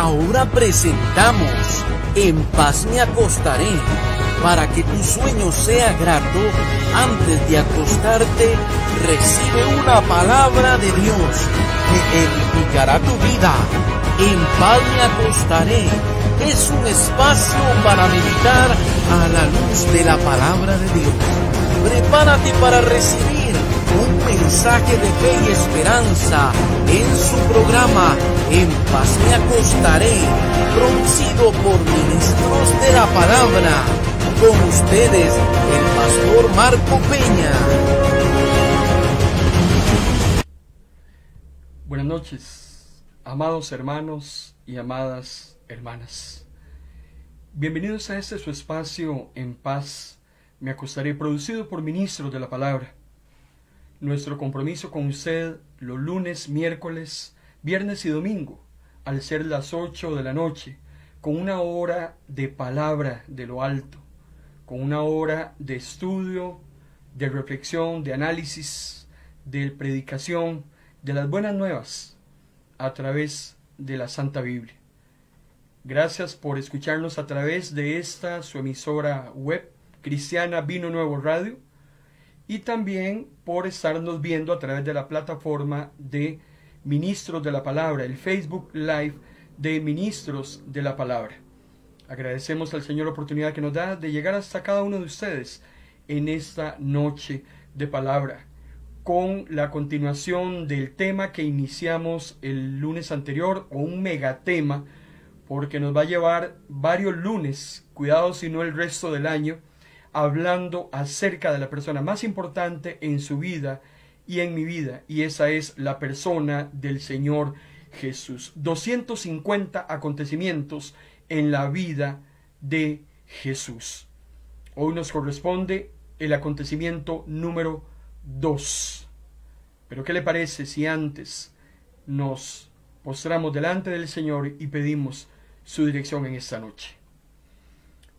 Ahora presentamos En paz me acostaré para que tu sueño sea grato, antes de acostarte, recibe una palabra de Dios que edificará tu vida. En paz me acostaré. Es un espacio para meditar a la luz de la palabra de Dios prepárate para recibir un mensaje de fe y esperanza en su programa En paz me acostaré, producido por ministros de la palabra. Con ustedes, el pastor Marco Peña. Buenas noches, amados hermanos y amadas hermanas. Bienvenidos a este su espacio en paz me acostaré producido por ministros de la palabra. Nuestro compromiso con usted los lunes, miércoles, viernes y domingo, al ser las ocho de la noche, con una hora de palabra de lo alto, con una hora de estudio, de reflexión, de análisis, de predicación, de las buenas nuevas, a través de la Santa Biblia. Gracias por escucharnos a través de esta su emisora web Cristiana Vino Nuevo Radio y también por estarnos viendo a través de la plataforma de Ministros de la Palabra, el Facebook Live de Ministros de la Palabra. Agradecemos al Señor la oportunidad que nos da de llegar hasta cada uno de ustedes en esta noche de palabra, con la continuación del tema que iniciamos el lunes anterior, o un megatema, porque nos va a llevar varios lunes, cuidado si no el resto del año, hablando acerca de la persona más importante en su vida y en mi vida, y esa es la persona del Señor Jesús. 250 acontecimientos en la vida de Jesús. Hoy nos corresponde el acontecimiento número 2. Pero ¿qué le parece si antes nos postramos delante del Señor y pedimos su dirección en esta noche?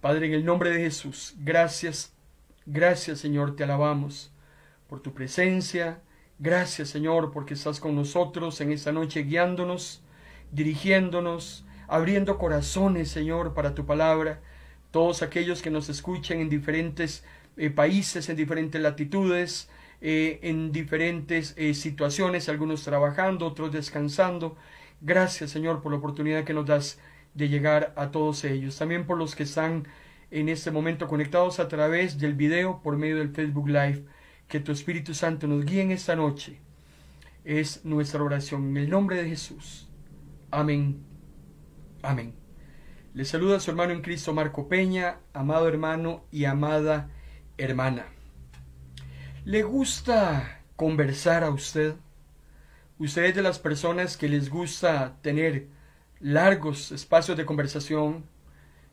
Padre, en el nombre de Jesús, gracias, gracias Señor, te alabamos por tu presencia. Gracias Señor, porque estás con nosotros en esta noche guiándonos, dirigiéndonos, abriendo corazones Señor para tu palabra. Todos aquellos que nos escuchan en diferentes eh, países, en diferentes latitudes, eh, en diferentes eh, situaciones, algunos trabajando, otros descansando. Gracias Señor por la oportunidad que nos das de llegar a todos ellos. También por los que están en este momento conectados a través del video por medio del Facebook Live. Que tu Espíritu Santo nos guíe en esta noche. Es nuestra oración en el nombre de Jesús. Amén. Amén. Les saluda su hermano en Cristo Marco Peña, amado hermano y amada hermana. ¿Le gusta conversar a usted? ¿Usted es de las personas que les gusta tener largos espacios de conversación,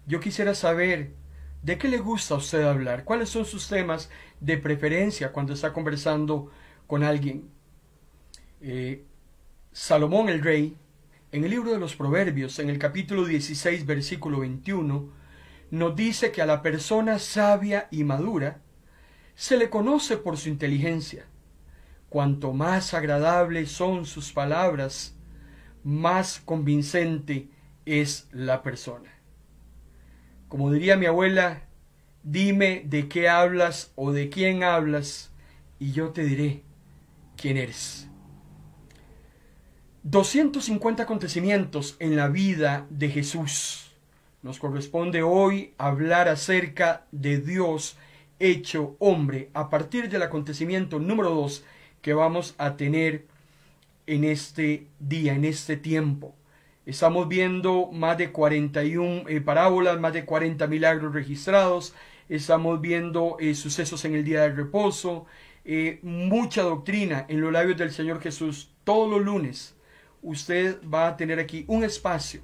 yo quisiera saber de qué le gusta a usted hablar, cuáles son sus temas de preferencia cuando está conversando con alguien. Eh, Salomón el rey, en el libro de los Proverbios, en el capítulo 16, versículo 21, nos dice que a la persona sabia y madura se le conoce por su inteligencia. Cuanto más agradables son sus palabras, más convincente es la persona. Como diría mi abuela, dime de qué hablas o de quién hablas y yo te diré quién eres. 250 acontecimientos en la vida de Jesús. Nos corresponde hoy hablar acerca de Dios hecho hombre a partir del acontecimiento número 2 que vamos a tener en este día, en este tiempo. Estamos viendo más de 41 eh, parábolas, más de 40 milagros registrados. Estamos viendo eh, sucesos en el día del reposo. Eh, mucha doctrina en los labios del Señor Jesús. Todos los lunes usted va a tener aquí un espacio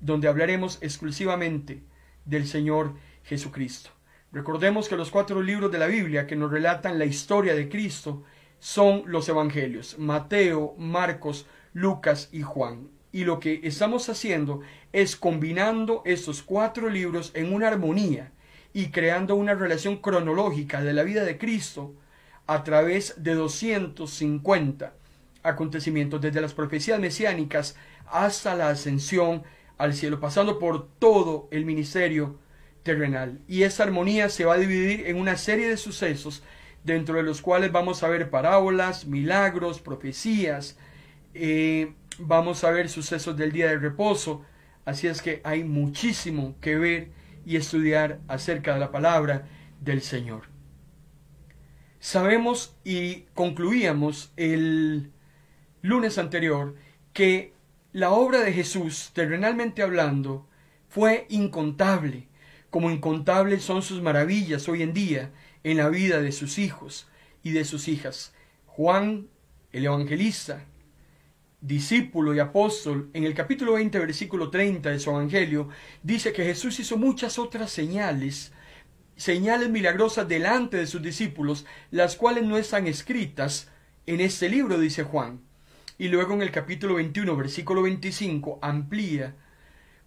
donde hablaremos exclusivamente del Señor Jesucristo. Recordemos que los cuatro libros de la Biblia que nos relatan la historia de Cristo son los evangelios, Mateo, Marcos, Lucas y Juan. Y lo que estamos haciendo es combinando estos cuatro libros en una armonía y creando una relación cronológica de la vida de Cristo a través de 250 acontecimientos, desde las profecías mesiánicas hasta la ascensión al cielo, pasando por todo el ministerio terrenal. Y esa armonía se va a dividir en una serie de sucesos dentro de los cuales vamos a ver parábolas, milagros, profecías, eh, vamos a ver sucesos del día de reposo, así es que hay muchísimo que ver y estudiar acerca de la palabra del Señor. Sabemos y concluíamos el lunes anterior que la obra de Jesús, terrenalmente hablando, fue incontable, como incontables son sus maravillas hoy en día, en la vida de sus hijos y de sus hijas. Juan, el evangelista, discípulo y apóstol, en el capítulo 20, versículo 30 de su Evangelio, dice que Jesús hizo muchas otras señales, señales milagrosas delante de sus discípulos, las cuales no están escritas en este libro, dice Juan. Y luego en el capítulo 21, versículo 25, amplía,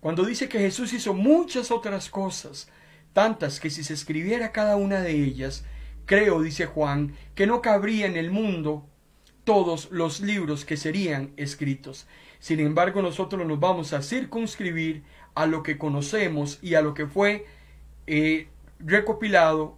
cuando dice que Jesús hizo muchas otras cosas, tantas que si se escribiera cada una de ellas, creo, dice Juan, que no cabría en el mundo todos los libros que serían escritos. Sin embargo, nosotros nos vamos a circunscribir a lo que conocemos y a lo que fue eh, recopilado,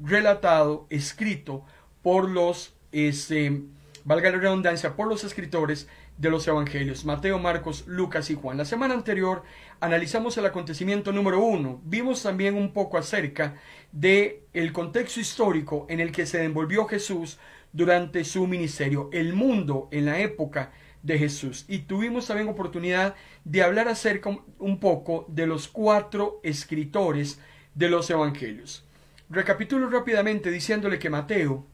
relatado, escrito por los, este, valga la redundancia, por los escritores de los Evangelios, Mateo, Marcos, Lucas y Juan. La semana anterior analizamos el acontecimiento número uno. Vimos también un poco acerca de el contexto histórico en el que se envolvió Jesús durante su ministerio, el mundo en la época de Jesús. Y tuvimos también oportunidad de hablar acerca un poco de los cuatro escritores de los Evangelios. Recapitulo rápidamente diciéndole que Mateo,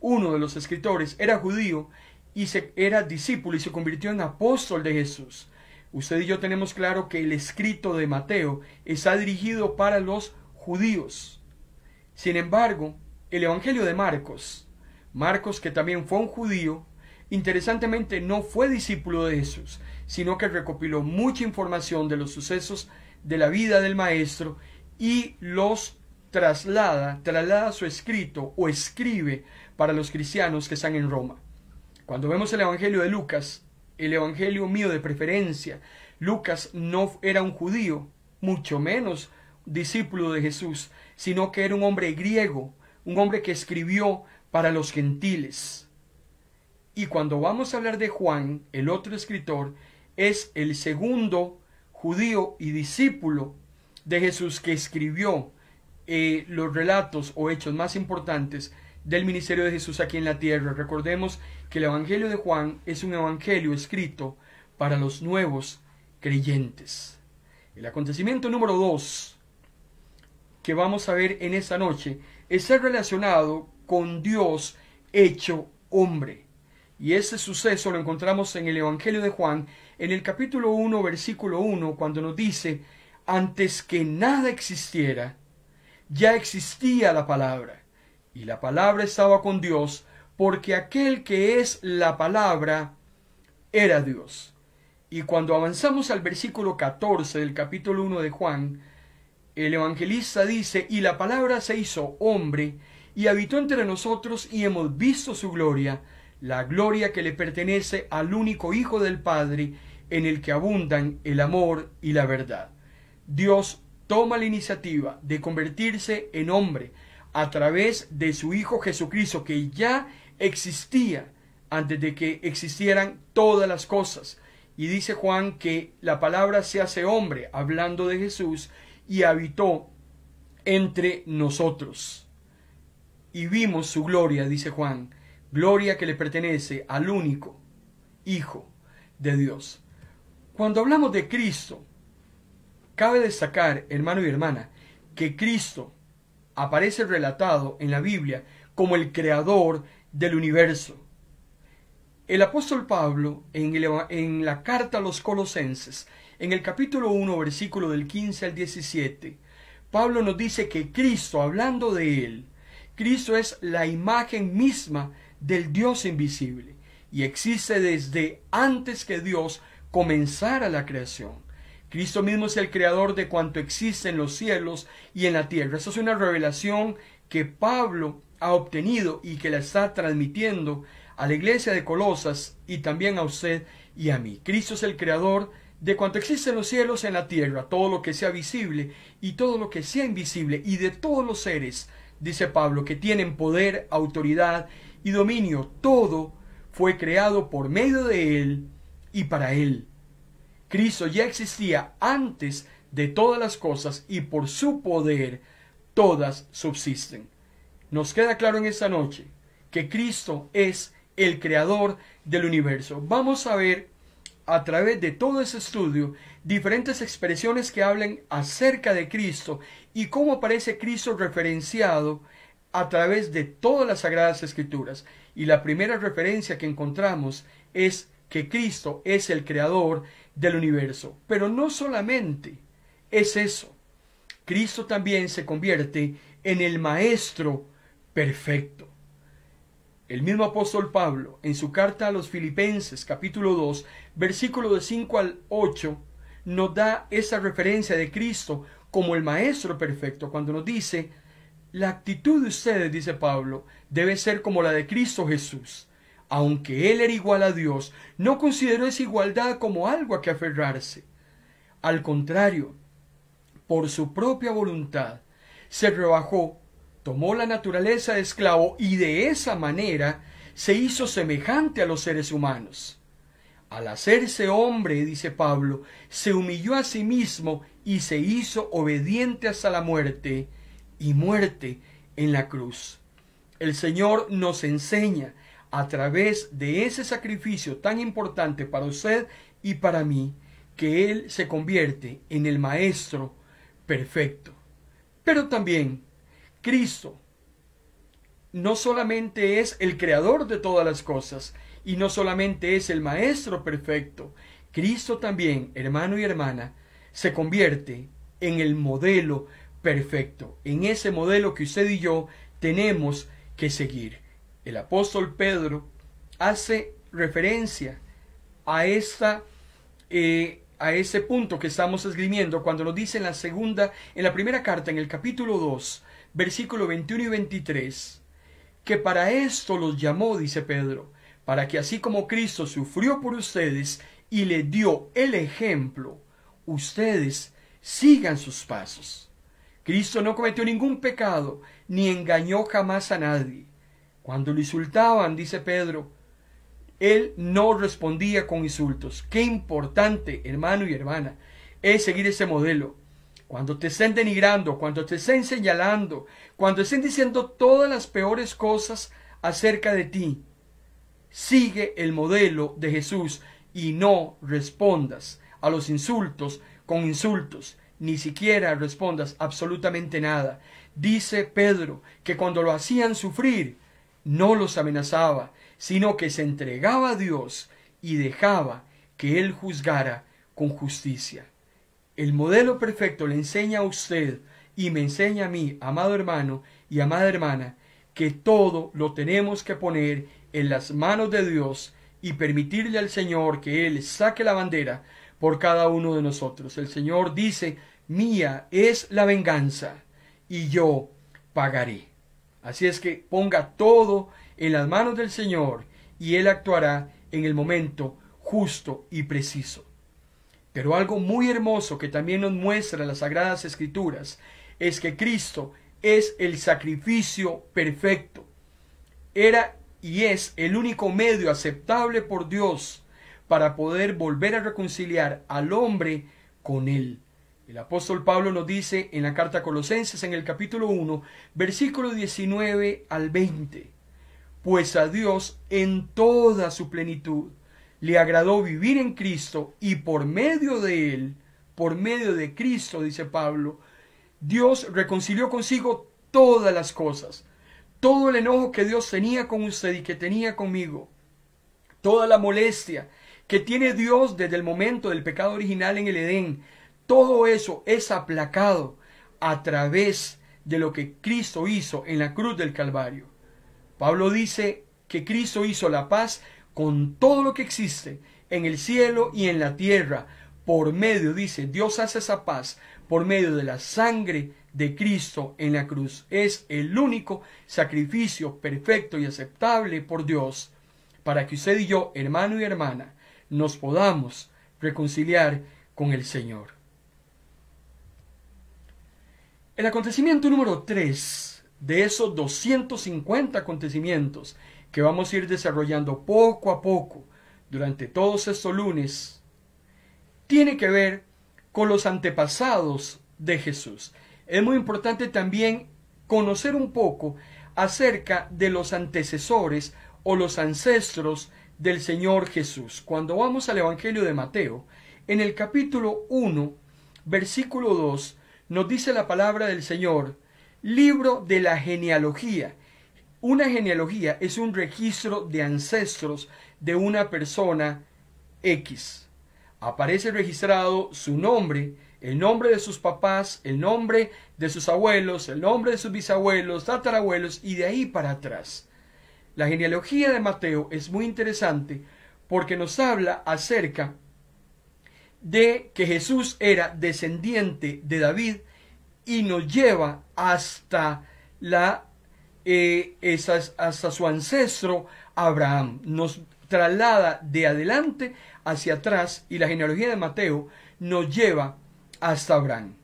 uno de los escritores, era judío y era discípulo y se convirtió en apóstol de Jesús. Usted y yo tenemos claro que el escrito de Mateo está dirigido para los judíos. Sin embargo, el Evangelio de Marcos, Marcos que también fue un judío, interesantemente no fue discípulo de Jesús, sino que recopiló mucha información de los sucesos de la vida del Maestro y los traslada, traslada su escrito o escribe para los cristianos que están en Roma. Cuando vemos el Evangelio de Lucas, el Evangelio mío de preferencia, Lucas no era un judío, mucho menos discípulo de Jesús, sino que era un hombre griego, un hombre que escribió para los gentiles. Y cuando vamos a hablar de Juan, el otro escritor, es el segundo judío y discípulo de Jesús que escribió eh, los relatos o hechos más importantes del ministerio de Jesús aquí en la tierra. Recordemos que el Evangelio de Juan es un Evangelio escrito para los nuevos creyentes. El acontecimiento número dos que vamos a ver en esta noche es ser relacionado con Dios hecho hombre. Y ese suceso lo encontramos en el Evangelio de Juan, en el capítulo 1, versículo 1, cuando nos dice, antes que nada existiera, ya existía la palabra y la palabra estaba con Dios, porque aquel que es la palabra era Dios. Y cuando avanzamos al versículo catorce del capítulo uno de Juan, el evangelista dice, y la palabra se hizo hombre, y habitó entre nosotros, y hemos visto su gloria, la gloria que le pertenece al único Hijo del Padre, en el que abundan el amor y la verdad. Dios toma la iniciativa de convertirse en hombre, a través de su Hijo Jesucristo, que ya existía antes de que existieran todas las cosas. Y dice Juan que la palabra se hace hombre, hablando de Jesús, y habitó entre nosotros. Y vimos su gloria, dice Juan, gloria que le pertenece al único Hijo de Dios. Cuando hablamos de Cristo, cabe destacar, hermano y hermana, que Cristo aparece relatado en la Biblia como el creador del universo. El apóstol Pablo, en, la carta a los Colosenses, en el capítulo 1, versículo del 15 al 17, Pablo nos dice que Cristo, hablando de él, Cristo es la imagen misma del Dios invisible y existe desde antes que Dios comenzara la creación. Cristo mismo es el creador de cuanto existe en los cielos y en la tierra. Esa es una revelación que Pablo ha obtenido y que la está transmitiendo a la iglesia de Colosas y también a usted y a mí. Cristo es el creador de cuanto existe en los cielos y en la tierra, todo lo que sea visible y todo lo que sea invisible, y de todos los seres, dice Pablo, que tienen poder, autoridad y dominio. Todo fue creado por medio de Él y para Él. Cristo ya existía antes de todas las cosas y por su poder todas subsisten. Nos queda claro en esta noche que Cristo es el creador del universo. Vamos a ver a través de todo ese estudio diferentes expresiones que hablen acerca de Cristo y cómo aparece Cristo referenciado a través de todas las sagradas escrituras. Y la primera referencia que encontramos es que Cristo es el creador del universo. Pero no solamente es eso. Cristo también se convierte en el Maestro perfecto. El mismo apóstol Pablo, en su carta a los Filipenses capítulo 2, versículo de 5 al 8, nos da esa referencia de Cristo como el Maestro perfecto, cuando nos dice, la actitud de ustedes, dice Pablo, debe ser como la de Cristo Jesús, aunque él era igual a Dios, no consideró esa igualdad como algo a que aferrarse. Al contrario, por su propia voluntad, se rebajó, tomó la naturaleza de esclavo y de esa manera se hizo semejante a los seres humanos. Al hacerse hombre, dice Pablo, se humilló a sí mismo y se hizo obediente hasta la muerte y muerte en la cruz. El Señor nos enseña a través de ese sacrificio tan importante para usted y para mí, que Él se convierte en el Maestro perfecto. Pero también Cristo no solamente es el creador de todas las cosas y no solamente es el Maestro perfecto, Cristo también, hermano y hermana, se convierte en el modelo perfecto, en ese modelo que usted y yo tenemos que seguir el apóstol Pedro hace referencia a, esta, eh, a ese punto que estamos esgrimiendo cuando nos dice en la segunda, en la primera carta, en el capítulo 2, versículo 21 y 23, que para esto los llamó, dice Pedro, para que así como Cristo sufrió por ustedes y le dio el ejemplo, ustedes sigan sus pasos. Cristo no cometió ningún pecado, ni engañó jamás a nadie. Cuando lo insultaban, dice Pedro, él no respondía con insultos. Qué importante, hermano y hermana, es seguir ese modelo. Cuando te estén denigrando, cuando te estén señalando, cuando estén diciendo todas las peores cosas acerca de ti, sigue el modelo de Jesús y no respondas a los insultos con insultos, ni siquiera respondas absolutamente nada. Dice Pedro que cuando lo hacían sufrir, no los amenazaba, sino que se entregaba a Dios y dejaba que Él juzgara con justicia. El modelo perfecto le enseña a usted y me enseña a mí, amado hermano y amada hermana, que todo lo tenemos que poner en las manos de Dios y permitirle al Señor que Él saque la bandera por cada uno de nosotros. El Señor dice, mía es la venganza y yo pagaré. Así es que ponga todo en las manos del Señor y Él actuará en el momento justo y preciso. Pero algo muy hermoso que también nos muestra las Sagradas Escrituras es que Cristo es el sacrificio perfecto. Era y es el único medio aceptable por Dios para poder volver a reconciliar al hombre con Él. El apóstol Pablo nos dice en la carta a Colosenses en el capítulo 1, versículo 19 al 20, pues a Dios en toda su plenitud le agradó vivir en Cristo y por medio de él, por medio de Cristo, dice Pablo, Dios reconcilió consigo todas las cosas, todo el enojo que Dios tenía con usted y que tenía conmigo, toda la molestia que tiene Dios desde el momento del pecado original en el Edén, todo eso es aplacado a través de lo que Cristo hizo en la cruz del Calvario. Pablo dice que Cristo hizo la paz con todo lo que existe en el cielo y en la tierra. Por medio, dice, Dios hace esa paz por medio de la sangre de Cristo en la cruz. Es el único sacrificio perfecto y aceptable por Dios para que usted y yo, hermano y hermana, nos podamos reconciliar con el Señor. El acontecimiento número 3 de esos 250 acontecimientos que vamos a ir desarrollando poco a poco durante todos estos lunes tiene que ver con los antepasados de Jesús. Es muy importante también conocer un poco acerca de los antecesores o los ancestros del Señor Jesús. Cuando vamos al Evangelio de Mateo, en el capítulo 1, versículo 2, nos dice la palabra del Señor, libro de la genealogía. Una genealogía es un registro de ancestros de una persona X. Aparece registrado su nombre, el nombre de sus papás, el nombre de sus abuelos, el nombre de sus bisabuelos, tatarabuelos y de ahí para atrás. La genealogía de Mateo es muy interesante porque nos habla acerca de que Jesús era descendiente de David y nos lleva hasta, la, eh, hasta su ancestro Abraham. Nos traslada de adelante hacia atrás y la genealogía de Mateo nos lleva hasta Abraham.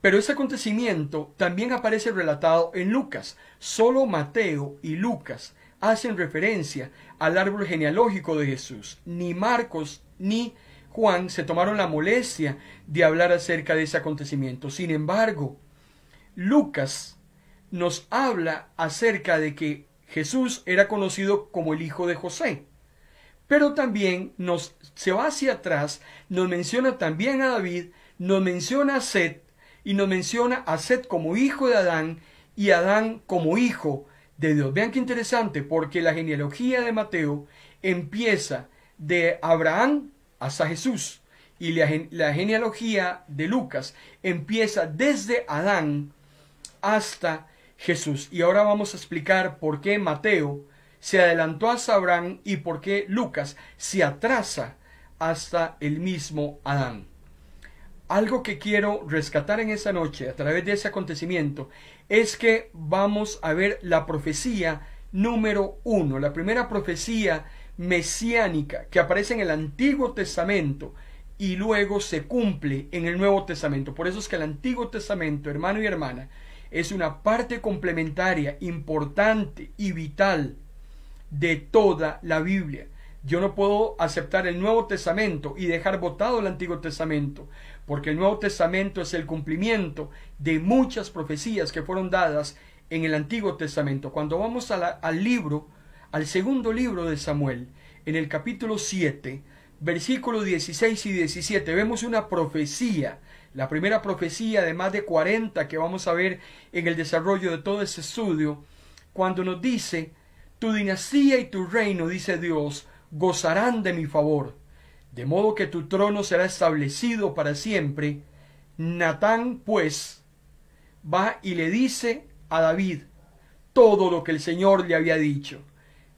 Pero ese acontecimiento también aparece relatado en Lucas. Solo Mateo y Lucas hacen referencia al árbol genealógico de Jesús. Ni Marcos ni Juan se tomaron la molestia de hablar acerca de ese acontecimiento. Sin embargo, Lucas nos habla acerca de que Jesús era conocido como el hijo de José. Pero también nos se va hacia atrás, nos menciona también a David, nos menciona a Set y nos menciona a Set como hijo de Adán y Adán como hijo de Dios. Vean qué interesante, porque la genealogía de Mateo empieza de Abraham hasta Jesús. Y la, genealogía de Lucas empieza desde Adán hasta Jesús. Y ahora vamos a explicar por qué Mateo se adelantó a Sabrán y por qué Lucas se atrasa hasta el mismo Adán. Algo que quiero rescatar en esta noche a través de ese acontecimiento es que vamos a ver la profecía número uno, la primera profecía mesiánica que aparece en el Antiguo Testamento y luego se cumple en el Nuevo Testamento. Por eso es que el Antiguo Testamento, hermano y hermana, es una parte complementaria, importante y vital de toda la Biblia. Yo no puedo aceptar el Nuevo Testamento y dejar votado el Antiguo Testamento, porque el Nuevo Testamento es el cumplimiento de muchas profecías que fueron dadas en el Antiguo Testamento. Cuando vamos al libro al segundo libro de Samuel, en el capítulo 7, versículos 16 y 17, vemos una profecía, la primera profecía de más de 40 que vamos a ver en el desarrollo de todo ese estudio, cuando nos dice, tu dinastía y tu reino, dice Dios, gozarán de mi favor, de modo que tu trono será establecido para siempre. Natán, pues, va y le dice a David todo lo que el Señor le había dicho.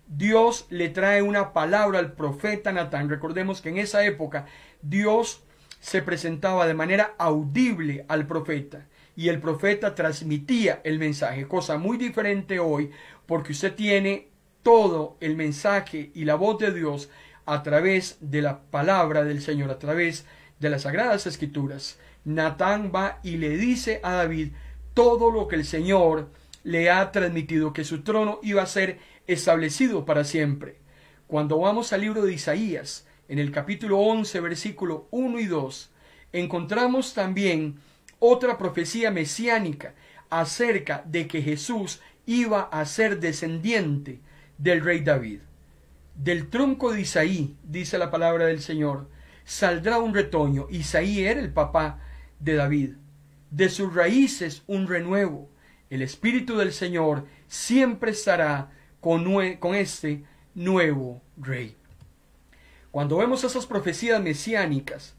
Dios le trae una palabra al profeta Natán. Recordemos que en esa época Dios se presentaba de manera audible al profeta y el profeta transmitía el mensaje, cosa muy diferente hoy porque usted tiene todo el mensaje y la voz de Dios a través de la palabra del Señor, a través de las sagradas escrituras. Natán va y le dice a David todo lo que el Señor le ha transmitido, que su trono iba a ser establecido para siempre. Cuando vamos al libro de Isaías, en el capítulo 11, versículo 1 y 2, encontramos también otra profecía mesiánica acerca de que Jesús iba a ser descendiente del rey David. Del tronco de Isaí, dice la palabra del Señor, saldrá un retoño. Isaí era el papá de David. De sus raíces un renuevo. El Espíritu del Señor siempre estará con, este nuevo rey. Cuando vemos esas profecías mesiánicas,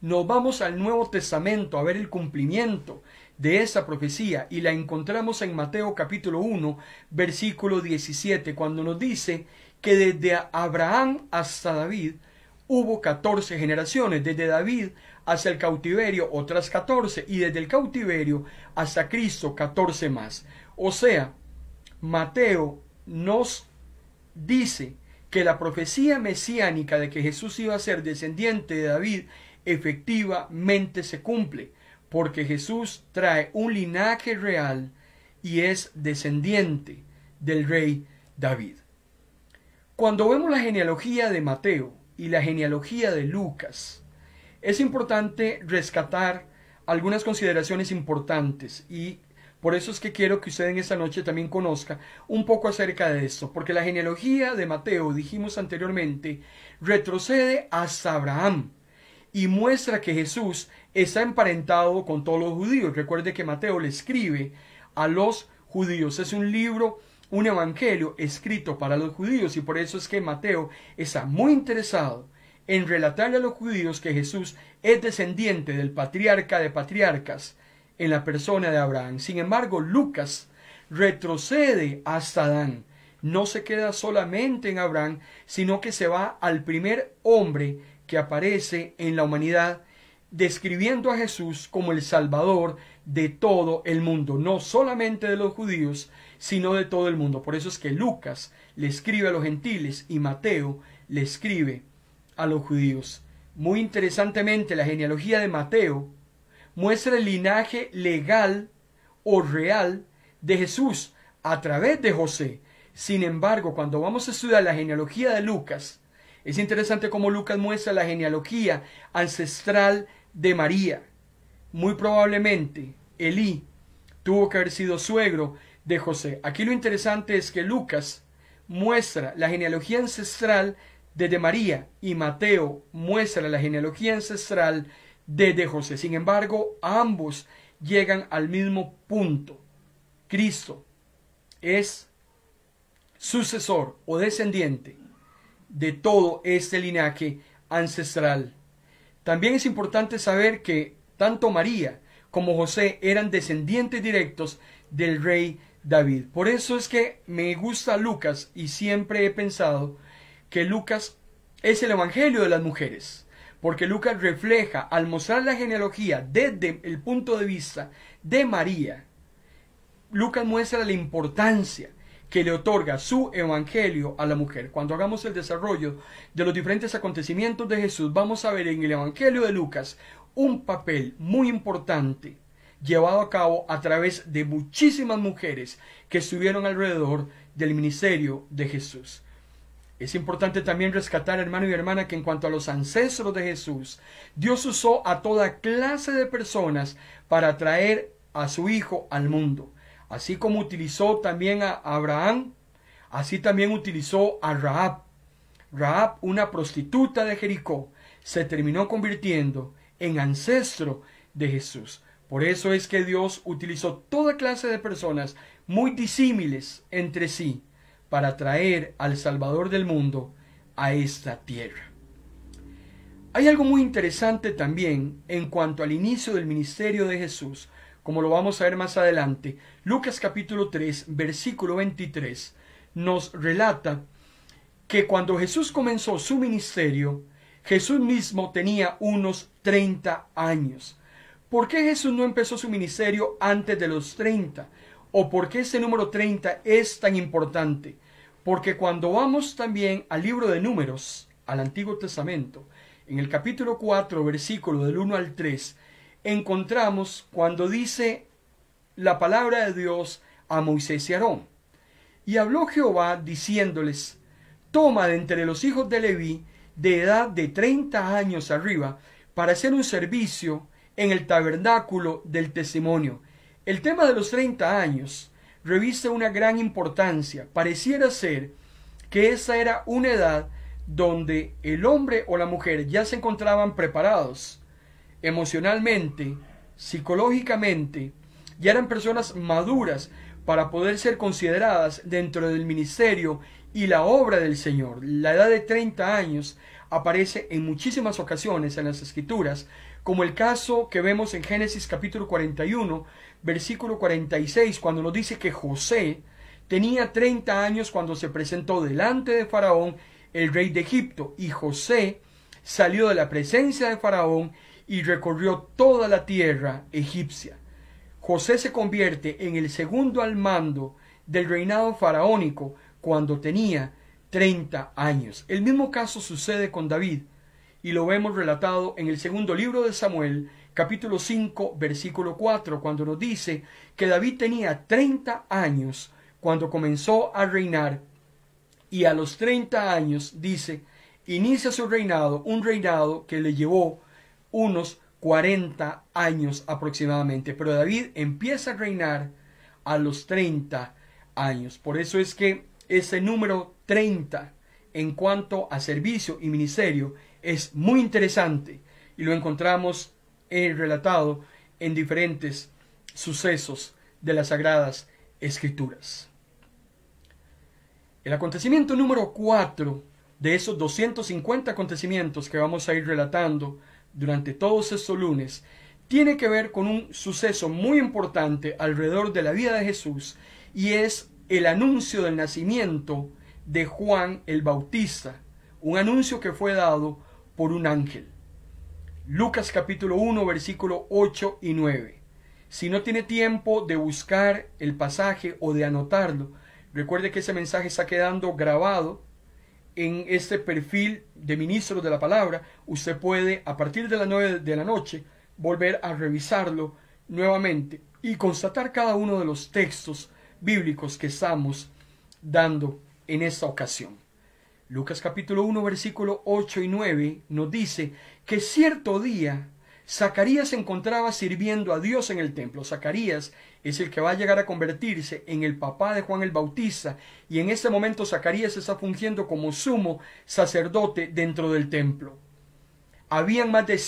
nos vamos al Nuevo Testamento a ver el cumplimiento de esa profecía y la encontramos en Mateo capítulo 1, versículo 17, cuando nos dice que desde Abraham hasta David hubo 14 generaciones, desde David hasta el cautiverio otras 14 y desde el cautiverio hasta Cristo 14 más. O sea, Mateo nos dice que la profecía mesiánica de que Jesús iba a ser descendiente de David efectivamente se cumple, porque Jesús trae un linaje real y es descendiente del rey David. Cuando vemos la genealogía de Mateo y la genealogía de Lucas, es importante rescatar algunas consideraciones importantes y por eso es que quiero que usted en esta noche también conozca un poco acerca de esto, porque la genealogía de Mateo, dijimos anteriormente, retrocede hasta Abraham y muestra que Jesús está emparentado con todos los judíos. Recuerde que Mateo le escribe a los judíos. Es un libro, un evangelio escrito para los judíos y por eso es que Mateo está muy interesado en relatarle a los judíos que Jesús es descendiente del patriarca de patriarcas, en la persona de Abraham. Sin embargo, Lucas retrocede hasta Adán. No se queda solamente en Abraham, sino que se va al primer hombre que aparece en la humanidad, describiendo a Jesús como el Salvador de todo el mundo, no solamente de los judíos, sino de todo el mundo. Por eso es que Lucas le escribe a los gentiles y Mateo le escribe a los judíos. Muy interesantemente, la genealogía de Mateo muestra el linaje legal o real de Jesús a través de José. Sin embargo, cuando vamos a estudiar la genealogía de Lucas, es interesante cómo Lucas muestra la genealogía ancestral de María. Muy probablemente Elí tuvo que haber sido suegro de José. Aquí lo interesante es que Lucas muestra la genealogía ancestral de María y Mateo muestra la genealogía ancestral desde José. Sin embargo, ambos llegan al mismo punto. Cristo es sucesor o descendiente de todo este linaje ancestral. También es importante saber que tanto María como José eran descendientes directos del rey David. Por eso es que me gusta Lucas y siempre he pensado que Lucas es el Evangelio de las mujeres porque Lucas refleja al mostrar la genealogía desde el punto de vista de María, Lucas muestra la importancia que le otorga su evangelio a la mujer. Cuando hagamos el desarrollo de los diferentes acontecimientos de Jesús, vamos a ver en el evangelio de Lucas un papel muy importante llevado a cabo a través de muchísimas mujeres que estuvieron alrededor del ministerio de Jesús. Es importante también rescatar, hermano y hermana, que en cuanto a los ancestros de Jesús, Dios usó a toda clase de personas para traer a su Hijo al mundo. Así como utilizó también a Abraham, así también utilizó a Raab. Raab, una prostituta de Jericó, se terminó convirtiendo en ancestro de Jesús. Por eso es que Dios utilizó toda clase de personas muy disímiles entre sí para traer al Salvador del mundo a esta tierra. Hay algo muy interesante también en cuanto al inicio del ministerio de Jesús, como lo vamos a ver más adelante. Lucas capítulo 3, versículo 23, nos relata que cuando Jesús comenzó su ministerio, Jesús mismo tenía unos 30 años. ¿Por qué Jesús no empezó su ministerio antes de los 30? ¿O por qué este número 30 es tan importante? Porque cuando vamos también al libro de números, al Antiguo Testamento, en el capítulo 4, versículo del 1 al 3, encontramos cuando dice la palabra de Dios a Moisés y Aarón. Y habló Jehová diciéndoles, toma de entre los hijos de Leví de edad de 30 años arriba para hacer un servicio en el tabernáculo del testimonio el tema de los 30 años reviste una gran importancia. Pareciera ser que esa era una edad donde el hombre o la mujer ya se encontraban preparados emocionalmente, psicológicamente, ya eran personas maduras para poder ser consideradas dentro del ministerio y la obra del Señor. La edad de 30 años aparece en muchísimas ocasiones en las escrituras como el caso que vemos en Génesis capítulo 41, versículo 46, cuando nos dice que José tenía 30 años cuando se presentó delante de Faraón, el rey de Egipto, y José salió de la presencia de Faraón y recorrió toda la tierra egipcia. José se convierte en el segundo al mando del reinado faraónico cuando tenía 30 años. El mismo caso sucede con David y lo vemos relatado en el segundo libro de Samuel, capítulo 5, versículo 4, cuando nos dice que David tenía 30 años cuando comenzó a reinar y a los 30 años, dice, inicia su reinado, un reinado que le llevó unos 40 años aproximadamente, pero David empieza a reinar a los 30 años. Por eso es que ese número 30 en cuanto a servicio y ministerio es muy interesante y lo encontramos relatado en diferentes sucesos de las Sagradas Escrituras. El acontecimiento número 4 de esos 250 acontecimientos que vamos a ir relatando durante todos estos lunes tiene que ver con un suceso muy importante alrededor de la vida de Jesús y es el anuncio del nacimiento de Juan el Bautista, un anuncio que fue dado por un ángel. Lucas capítulo 1, versículo 8 y 9. Si no tiene tiempo de buscar el pasaje o de anotarlo, recuerde que ese mensaje está quedando grabado en este perfil de ministro de la palabra. Usted puede, a partir de las 9 de la noche, volver a revisarlo nuevamente y constatar cada uno de los textos bíblicos que estamos dando en esta ocasión. Lucas capítulo 1, versículo 8 y 9 nos dice que cierto día Zacarías se encontraba sirviendo a Dios en el templo. Zacarías es el que va a llegar a convertirse en el papá de Juan el Bautista y en ese momento Zacarías está fungiendo como sumo sacerdote dentro del templo. Habían más de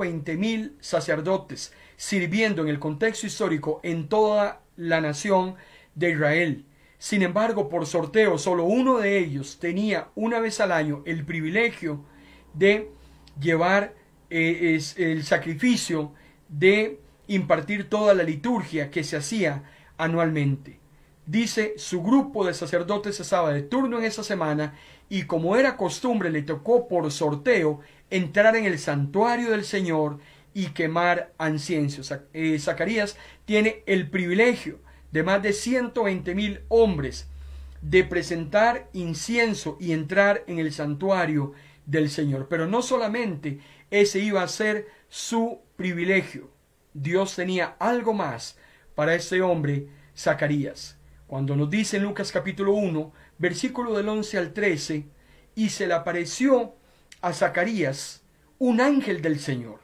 veinte mil sacerdotes sirviendo en el contexto histórico en toda la nación de Israel. Sin embargo, por sorteo, solo uno de ellos tenía una vez al año el privilegio de llevar eh, el sacrificio de impartir toda la liturgia que se hacía anualmente. Dice, su grupo de sacerdotes estaba de turno en esa semana y como era costumbre le tocó por sorteo entrar en el santuario del Señor y quemar anciencio. Eh, Zacarías tiene el privilegio de más de 120 mil hombres de presentar incienso y entrar en el santuario del Señor. Pero no solamente ese iba a ser su privilegio. Dios tenía algo más para ese hombre, Zacarías. Cuando nos dice en Lucas capítulo 1, versículo del 11 al 13, y se le apareció a Zacarías un ángel del Señor.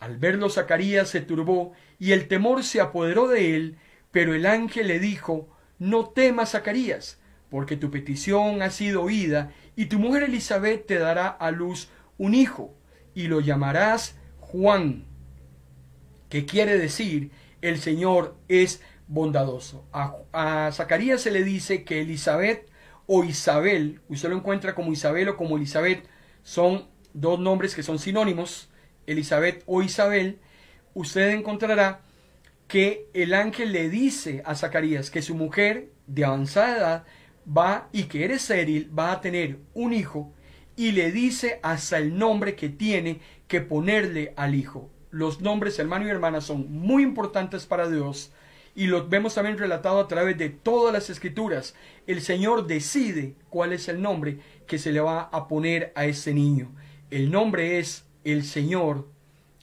Al verlo Zacarías se turbó y el temor se apoderó de él pero el ángel le dijo, no temas, Zacarías, porque tu petición ha sido oída, y tu mujer Elizabeth te dará a luz un hijo, y lo llamarás Juan, que quiere decir, el Señor es bondadoso. A, Zacarías se le dice que Elizabeth o Isabel, usted lo encuentra como Isabel o como Elizabeth, son dos nombres que son sinónimos, Elizabeth o Isabel, usted encontrará que el ángel le dice a Zacarías que su mujer de avanzada edad va y que eres estéril, va a tener un hijo y le dice hasta el nombre que tiene que ponerle al hijo. Los nombres, hermano y hermana, son muy importantes para Dios y los vemos también relatado a través de todas las escrituras. El Señor decide cuál es el nombre que se le va a poner a ese niño. El nombre es el Señor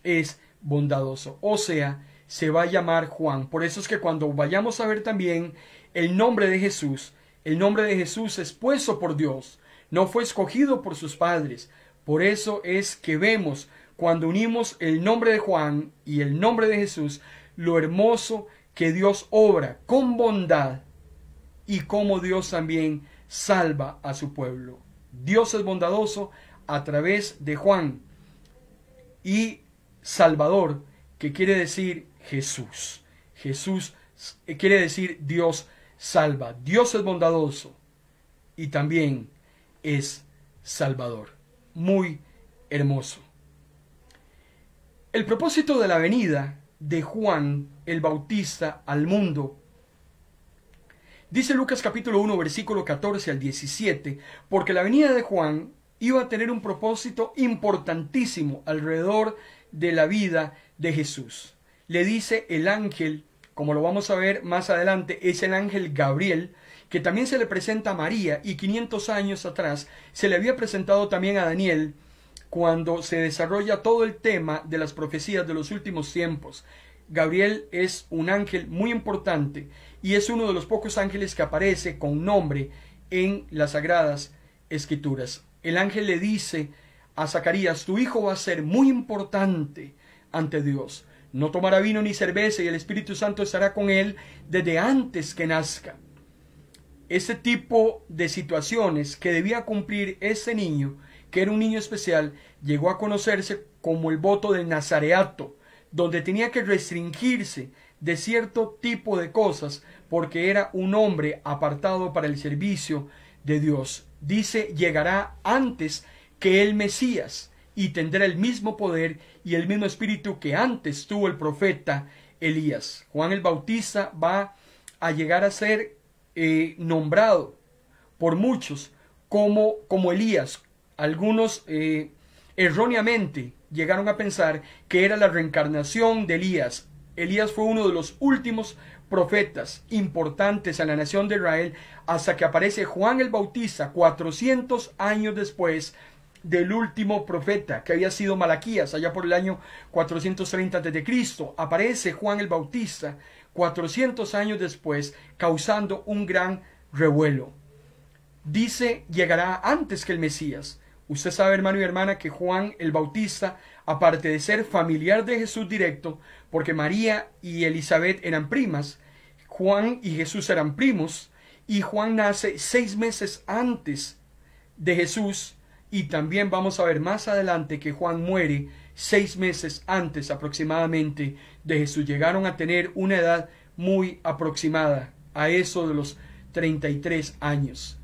es bondadoso. O sea, se va a llamar Juan. Por eso es que cuando vayamos a ver también el nombre de Jesús, el nombre de Jesús es puesto por Dios, no fue escogido por sus padres. Por eso es que vemos cuando unimos el nombre de Juan y el nombre de Jesús, lo hermoso que Dios obra con bondad y cómo Dios también salva a su pueblo. Dios es bondadoso a través de Juan y Salvador, que quiere decir Jesús. Jesús quiere decir Dios salva. Dios es bondadoso y también es salvador. Muy hermoso. El propósito de la venida de Juan el Bautista al mundo Dice Lucas capítulo 1, versículo 14 al 17, porque la venida de Juan iba a tener un propósito importantísimo alrededor de la vida de Jesús le dice el ángel, como lo vamos a ver más adelante, es el ángel Gabriel, que también se le presenta a María y 500 años atrás se le había presentado también a Daniel cuando se desarrolla todo el tema de las profecías de los últimos tiempos. Gabriel es un ángel muy importante y es uno de los pocos ángeles que aparece con nombre en las sagradas escrituras. El ángel le dice a Zacarías, tu hijo va a ser muy importante ante Dios. No tomará vino ni cerveza y el Espíritu Santo estará con él desde antes que nazca. Ese tipo de situaciones que debía cumplir ese niño, que era un niño especial, llegó a conocerse como el voto del Nazareato, donde tenía que restringirse de cierto tipo de cosas porque era un hombre apartado para el servicio de Dios. Dice, llegará antes que el Mesías y tendrá el mismo poder y el mismo espíritu que antes tuvo el profeta Elías. Juan el Bautista va a llegar a ser eh, nombrado por muchos como, como Elías. Algunos eh, erróneamente llegaron a pensar que era la reencarnación de Elías. Elías fue uno de los últimos profetas importantes a la nación de Israel hasta que aparece Juan el Bautista 400 años después del último profeta, que había sido Malaquías, allá por el año 430 a.C. Aparece Juan el Bautista 400 años después, causando un gran revuelo. Dice, llegará antes que el Mesías. Usted sabe, hermano y hermana, que Juan el Bautista, aparte de ser familiar de Jesús directo, porque María y Elizabeth eran primas, Juan y Jesús eran primos, y Juan nace seis meses antes de Jesús y también vamos a ver más adelante que Juan muere seis meses antes aproximadamente de Jesús. Llegaron a tener una edad muy aproximada a eso de los 33 años.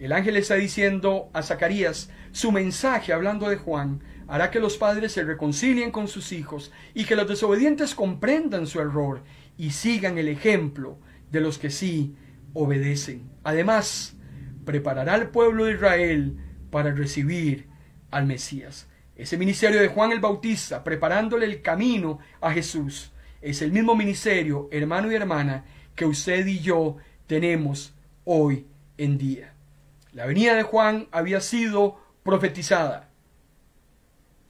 El ángel está diciendo a Zacarías, su mensaje hablando de Juan hará que los padres se reconcilien con sus hijos y que los desobedientes comprendan su error y sigan el ejemplo de los que sí obedecen. Además, preparará al pueblo de Israel para recibir al Mesías. Ese ministerio de Juan el Bautista, preparándole el camino a Jesús, es el mismo ministerio, hermano y hermana, que usted y yo tenemos hoy en día. La venida de Juan había sido profetizada.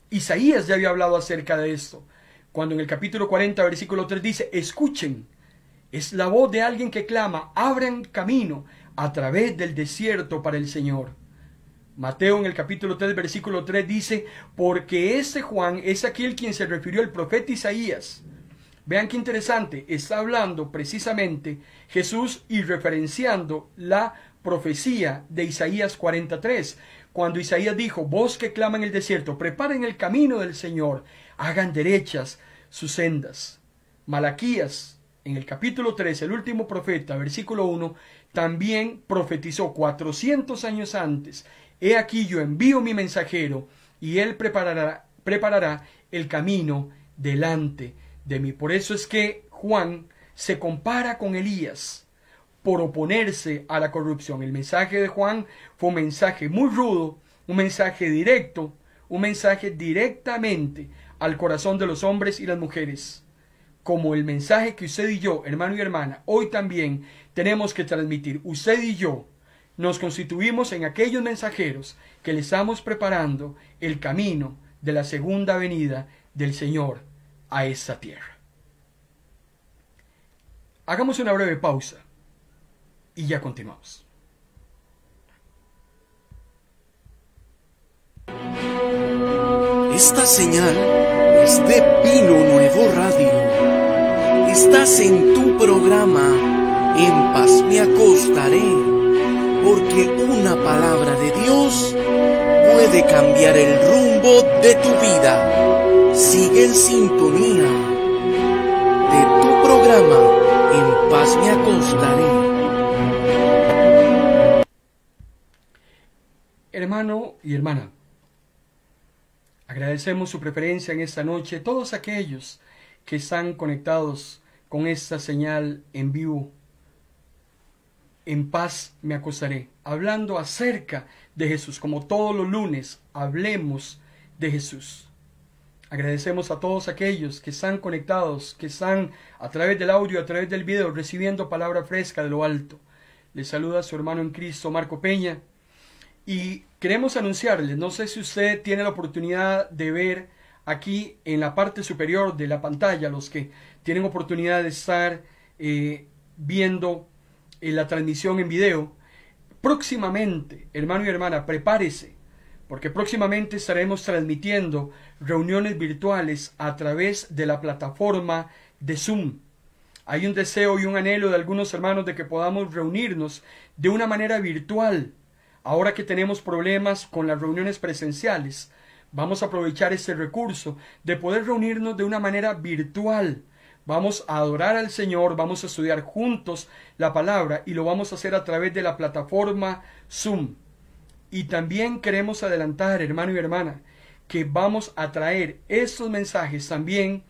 Isaías ya había hablado acerca de esto, cuando en el capítulo 40, versículo 3 dice, escuchen, es la voz de alguien que clama, abren camino a través del desierto para el Señor Mateo en el capítulo 3, versículo 3 dice, porque este Juan es aquel quien se refirió al profeta Isaías. Vean qué interesante, está hablando precisamente Jesús y referenciando la profecía de Isaías 43, cuando Isaías dijo, vos que clama en el desierto, preparen el camino del Señor, hagan derechas sus sendas. Malaquías, en el capítulo 3, el último profeta, versículo 1, también profetizó 400 años antes He aquí yo envío mi mensajero, y él preparará, preparará el camino delante de mí. Por eso es que Juan se compara con Elías por oponerse a la corrupción. El mensaje de Juan fue un mensaje muy rudo, un mensaje directo, un mensaje directamente al corazón de los hombres y las mujeres. Como el mensaje que usted y yo, hermano y hermana, hoy también tenemos que transmitir. Usted y yo nos constituimos en aquellos mensajeros que le estamos preparando el camino de la segunda venida del Señor a esta tierra. Hagamos una breve pausa y ya continuamos. Esta señal es de Pino Nuevo Radio. Estás en tu programa En paz me acostaré porque una palabra de Dios puede cambiar el rumbo de tu vida. Sigue en sintonía de tu programa En paz me acostaré. Hermano y hermana, agradecemos su preferencia en esta noche, todos aquellos que están conectados con esta señal en vivo en paz me acostaré. Hablando acerca de Jesús, como todos los lunes, hablemos de Jesús. Agradecemos a todos aquellos que están conectados, que están a través del audio, a través del video, recibiendo palabra fresca de lo alto. Les saluda su hermano en Cristo, Marco Peña. Y queremos anunciarles, no sé si usted tiene la oportunidad de ver aquí en la parte superior de la pantalla, los que tienen oportunidad de estar eh, viendo en la transmisión en video. Próximamente, hermano y hermana, prepárese, porque próximamente estaremos transmitiendo reuniones virtuales a través de la plataforma de Zoom. Hay un deseo y un anhelo de algunos hermanos de que podamos reunirnos de una manera virtual. Ahora que tenemos problemas con las reuniones presenciales, vamos a aprovechar ese recurso de poder reunirnos de una manera virtual Vamos a adorar al Señor, vamos a estudiar juntos la palabra y lo vamos a hacer a través de la plataforma Zoom. Y también queremos adelantar, hermano y hermana, que vamos a traer estos mensajes también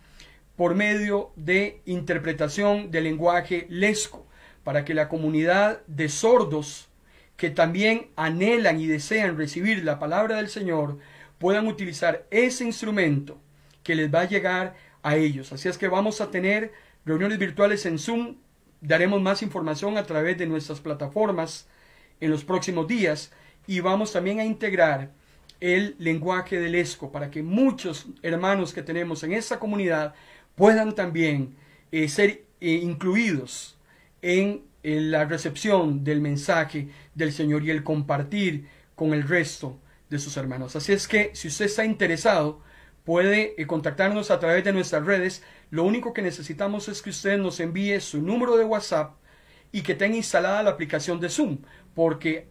por medio de interpretación del lenguaje lesco, para que la comunidad de sordos que también anhelan y desean recibir la palabra del Señor puedan utilizar ese instrumento que les va a llegar a ellos. Así es que vamos a tener reuniones virtuales en Zoom. Daremos más información a través de nuestras plataformas en los próximos días y vamos también a integrar el lenguaje del ESCO para que muchos hermanos que tenemos en esta comunidad puedan también eh, ser eh, incluidos en eh, la recepción del mensaje del Señor y el compartir con el resto de sus hermanos. Así es que si usted está interesado, puede eh, contactarnos a través de nuestras redes. Lo único que necesitamos es que usted nos envíe su número de WhatsApp y que tenga instalada la aplicación de Zoom, porque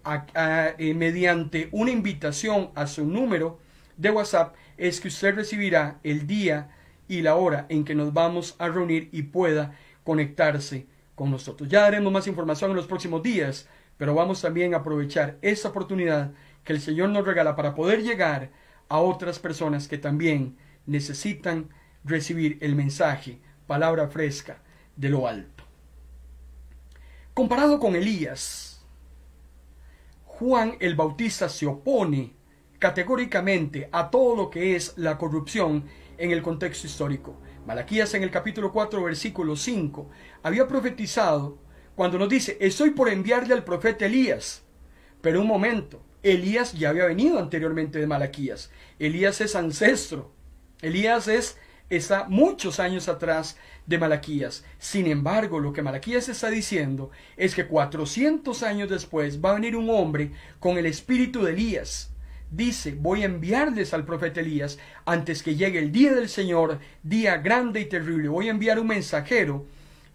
eh, mediante una invitación a su número de WhatsApp es que usted recibirá el día y la hora en que nos vamos a reunir y pueda conectarse con nosotros. Ya daremos más información en los próximos días, pero vamos también a aprovechar esta oportunidad que el Señor nos regala para poder llegar a otras personas que también necesitan recibir el mensaje, palabra fresca, de lo alto. Comparado con Elías, Juan el Bautista se opone categóricamente a todo lo que es la corrupción en el contexto histórico. Malaquías en el capítulo 4, versículo 5, había profetizado cuando nos dice, estoy por enviarle al profeta Elías. Pero un momento, Elías ya había venido anteriormente de Malaquías. Elías es ancestro. Elías es está muchos años atrás de Malaquías. Sin embargo, lo que Malaquías está diciendo es que 400 años después va a venir un hombre con el espíritu de Elías. Dice, voy a enviarles al profeta Elías antes que llegue el día del Señor, día grande y terrible. Voy a enviar un mensajero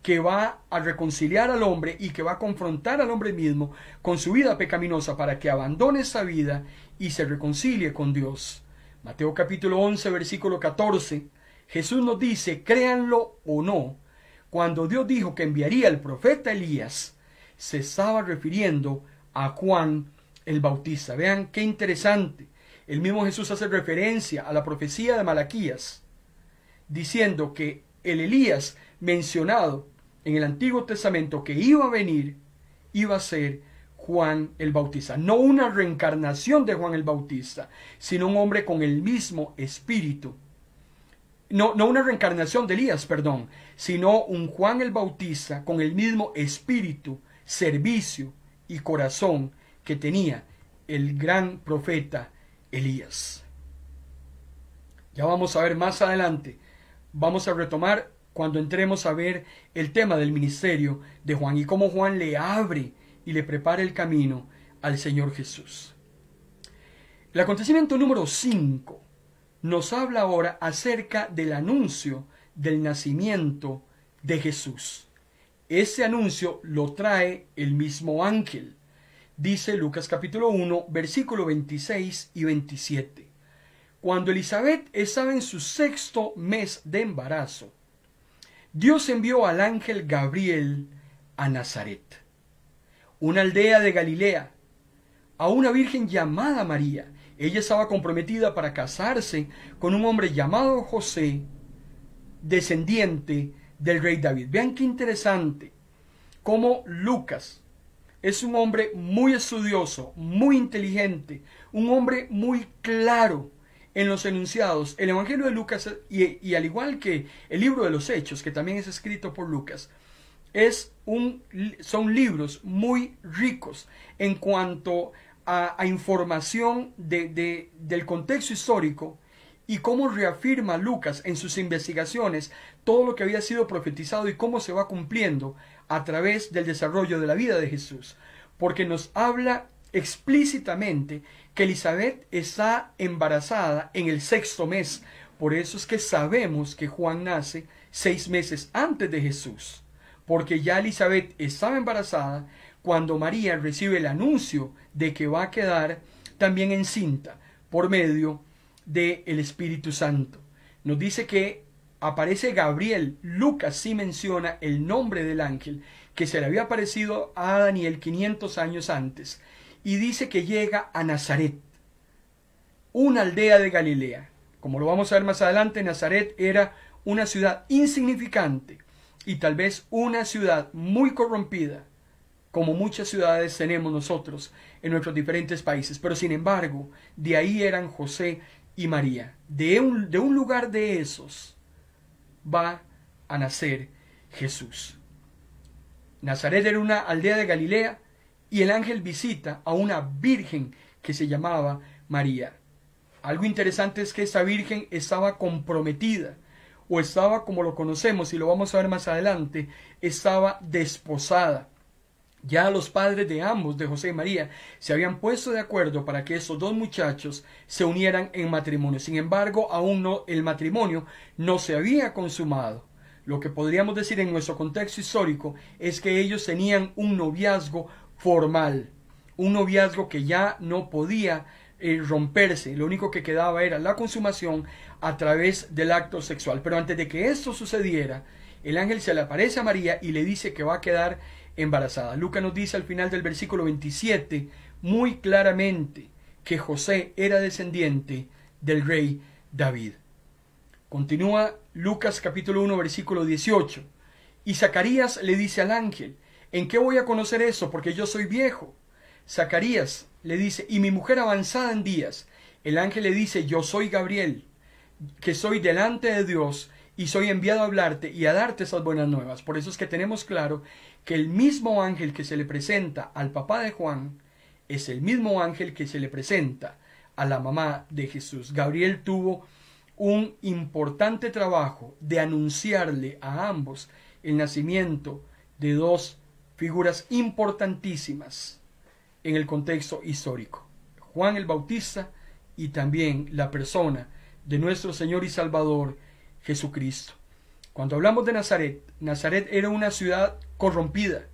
que va a reconciliar al hombre y que va a confrontar al hombre mismo con su vida pecaminosa para que abandone esa vida y se reconcilie con Dios. Mateo capítulo 11, versículo 14, Jesús nos dice, créanlo o no, cuando Dios dijo que enviaría al profeta Elías, se estaba refiriendo a Juan el Bautista. Vean qué interesante. El mismo Jesús hace referencia a la profecía de Malaquías, diciendo que el Elías mencionado en el Antiguo Testamento que iba a venir iba a ser Juan el Bautista. No una reencarnación de Juan el Bautista, sino un hombre con el mismo espíritu. No, no una reencarnación de Elías, perdón, sino un Juan el Bautista con el mismo espíritu, servicio y corazón que tenía el gran profeta Elías. Ya vamos a ver más adelante. Vamos a retomar cuando entremos a ver el tema del ministerio de Juan y cómo Juan le abre y le prepara el camino al Señor Jesús. El acontecimiento número 5 nos habla ahora acerca del anuncio del nacimiento de Jesús. Ese anuncio lo trae el mismo ángel. Dice Lucas capítulo 1, versículo 26 y 27. Cuando Elizabeth estaba en su sexto mes de embarazo, Dios envió al ángel Gabriel a Nazaret, una aldea de Galilea, a una virgen llamada María. Ella estaba comprometida para casarse con un hombre llamado José, descendiente del rey David. Vean qué interesante, como Lucas es un hombre muy estudioso, muy inteligente, un hombre muy claro en los enunciados, el Evangelio de Lucas, y, al igual que el libro de los Hechos, que también es escrito por Lucas, es un, son libros muy ricos en cuanto a, información del contexto histórico y cómo reafirma Lucas en sus investigaciones todo lo que había sido profetizado y cómo se va cumpliendo a través del desarrollo de la vida de Jesús, porque nos habla explícitamente que Elizabeth está embarazada en el sexto mes. Por eso es que sabemos que Juan nace seis meses antes de Jesús, porque ya Elizabeth estaba embarazada cuando María recibe el anuncio de que va a quedar también encinta por medio del el Espíritu Santo. Nos dice que aparece Gabriel, Lucas sí menciona el nombre del ángel que se le había aparecido a Daniel 500 años antes y dice que llega a Nazaret, una aldea de Galilea. Como lo vamos a ver más adelante, Nazaret era una ciudad insignificante y tal vez una ciudad muy corrompida, como muchas ciudades tenemos nosotros en nuestros diferentes países. Pero sin embargo, de ahí eran José y María. De un, lugar de esos va a nacer Jesús. Nazaret era una aldea de Galilea y el ángel visita a una virgen que se llamaba María. Algo interesante es que esa virgen estaba comprometida o estaba como lo conocemos y lo vamos a ver más adelante, estaba desposada. Ya los padres de ambos, de José y María, se habían puesto de acuerdo para que esos dos muchachos se unieran en matrimonio. Sin embargo, aún no el matrimonio no se había consumado. Lo que podríamos decir en nuestro contexto histórico es que ellos tenían un noviazgo formal, un noviazgo que ya no podía eh, romperse, lo único que quedaba era la consumación a través del acto sexual. Pero antes de que esto sucediera, el ángel se le aparece a María y le dice que va a quedar embarazada. Lucas nos dice al final del versículo 27 muy claramente que José era descendiente del rey David. Continúa Lucas capítulo 1 versículo 18. Y Zacarías le dice al ángel, ¿En qué voy a conocer eso? Porque yo soy viejo. Zacarías le dice, y mi mujer avanzada en días. El ángel le dice, yo soy Gabriel, que soy delante de Dios y soy enviado a hablarte y a darte esas buenas nuevas. Por eso es que tenemos claro que el mismo ángel que se le presenta al papá de Juan es el mismo ángel que se le presenta a la mamá de Jesús. Gabriel tuvo un importante trabajo de anunciarle a ambos el nacimiento de dos figuras importantísimas en el contexto histórico. Juan el Bautista y también la persona de nuestro Señor y Salvador Jesucristo. Cuando hablamos de Nazaret, Nazaret era una ciudad corrompida.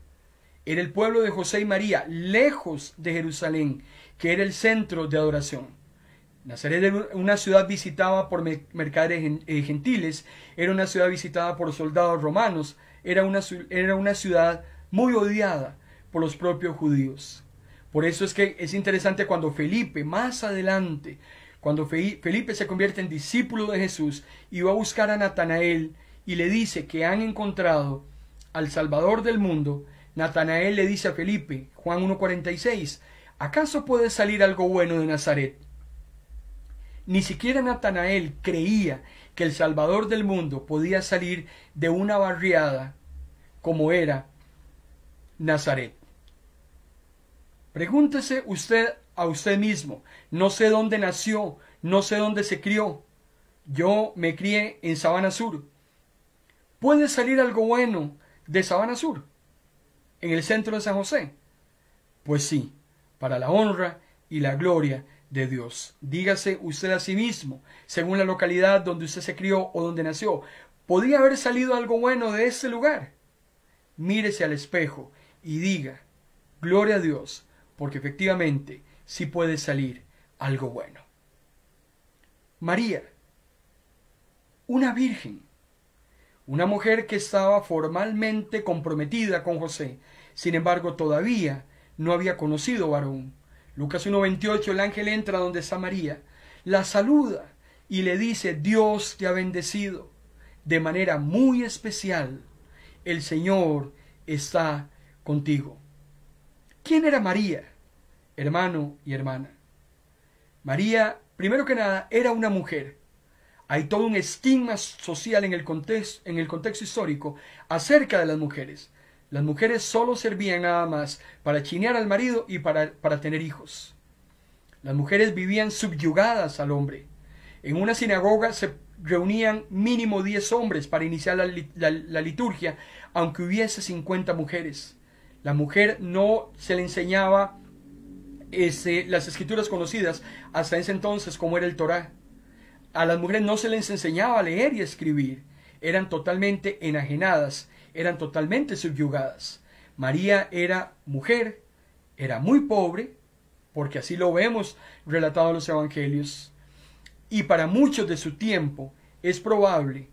Era el pueblo de José y María, lejos de Jerusalén, que era el centro de adoración. Nazaret era una ciudad visitada por mercaderes eh, gentiles, era una ciudad visitada por soldados romanos, era una, era una ciudad muy odiada por los propios judíos. Por eso es que es interesante cuando Felipe, más adelante, cuando Felipe se convierte en discípulo de Jesús y va a buscar a Natanael y le dice que han encontrado al Salvador del mundo, Natanael le dice a Felipe, Juan 1.46, ¿acaso puede salir algo bueno de Nazaret? Ni siquiera Natanael creía que el Salvador del mundo podía salir de una barriada como era Nazaret. Pregúntese usted a usted mismo, no sé dónde nació, no sé dónde se crió. Yo me crié en Sabana Sur. ¿Puede salir algo bueno de Sabana Sur? ¿En el centro de San José? Pues sí, para la honra y la gloria de Dios. Dígase usted a sí mismo, según la localidad donde usted se crió o donde nació, ¿podría haber salido algo bueno de ese lugar? Mírese al espejo y diga, gloria a Dios, porque efectivamente sí puede salir algo bueno. María, una virgen, una mujer que estaba formalmente comprometida con José, sin embargo todavía no había conocido varón. Lucas 1.28, el ángel entra donde está María, la saluda y le dice, Dios te ha bendecido de manera muy especial. El Señor está contigo. ¿Quién era María, hermano y hermana? María, primero que nada, era una mujer. Hay todo un estigma social en el, en el contexto histórico acerca de las mujeres. Las mujeres solo servían nada más para chinear al marido y para, para tener hijos. Las mujeres vivían subyugadas al hombre. En una sinagoga se reunían mínimo 10 hombres para iniciar la, la liturgia, aunque hubiese 50 mujeres. La mujer no se le enseñaba las escrituras conocidas hasta ese entonces como era el Torá. A las mujeres no se les enseñaba a leer y escribir. Eran totalmente enajenadas, eran totalmente subyugadas. María era mujer, era muy pobre, porque así lo vemos relatado en los evangelios. Y para muchos de su tiempo es probable